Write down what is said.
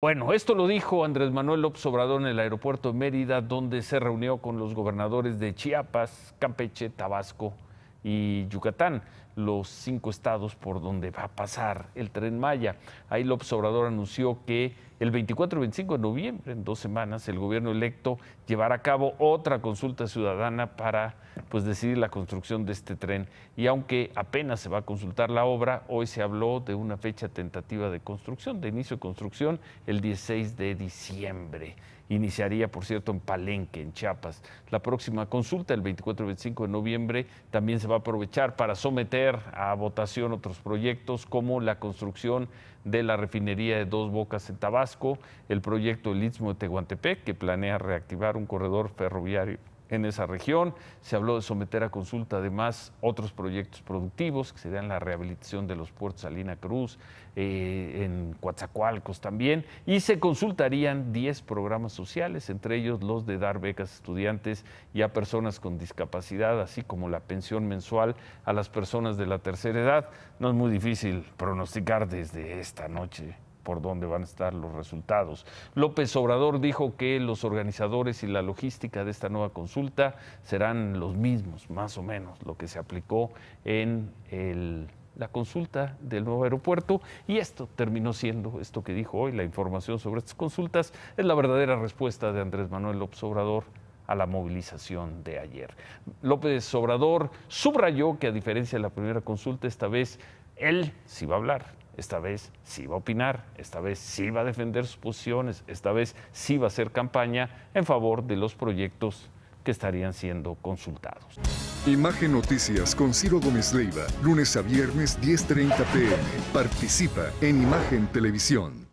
Bueno, esto lo dijo Andrés Manuel López Obrador en el aeropuerto de Mérida, donde se reunió con los gobernadores de Chiapas, Campeche, Tabasco y Yucatán, los cinco estados por donde va a pasar el tren Maya. Ahí López Obrador anunció que el 24 y 25 de noviembre, en dos semanas, el gobierno electo llevará a cabo otra consulta ciudadana para pues, decidir la construcción de este tren. Y aunque apenas se va a consultar la obra, hoy se habló de una fecha tentativa de construcción, de inicio de construcción, el 16 de diciembre. Iniciaría, por cierto, en Palenque, en Chiapas. La próxima consulta, el 24 y 25 de noviembre, también se va a aprovechar para someter a votación otros proyectos como la construcción de la refinería de dos bocas en Tabasco el proyecto del Istmo de Tehuantepec, que planea reactivar un corredor ferroviario en esa región. Se habló de someter a consulta además otros proyectos productivos, que serían la rehabilitación de los puertos Salina Cruz, eh, en Coatzacoalcos también, y se consultarían 10 programas sociales, entre ellos los de dar becas a estudiantes y a personas con discapacidad, así como la pensión mensual a las personas de la tercera edad. No es muy difícil pronosticar desde esta noche por dónde van a estar los resultados. López Obrador dijo que los organizadores y la logística de esta nueva consulta serán los mismos, más o menos, lo que se aplicó en la consulta del nuevo aeropuerto y esto terminó siendo esto que dijo hoy, la información sobre estas consultas es la verdadera respuesta de Andrés Manuel López Obrador a la movilización de ayer. López Obrador subrayó que a diferencia de la primera consulta, esta vez él sí va a hablar, esta vez sí va a opinar, esta vez sí va a defender sus posiciones, esta vez sí va a hacer campaña en favor de los proyectos que estarían siendo consultados. Imagen Noticias con Ciro Gómez Leiva, lunes a viernes 10.30 pm. Participa en Imagen Televisión.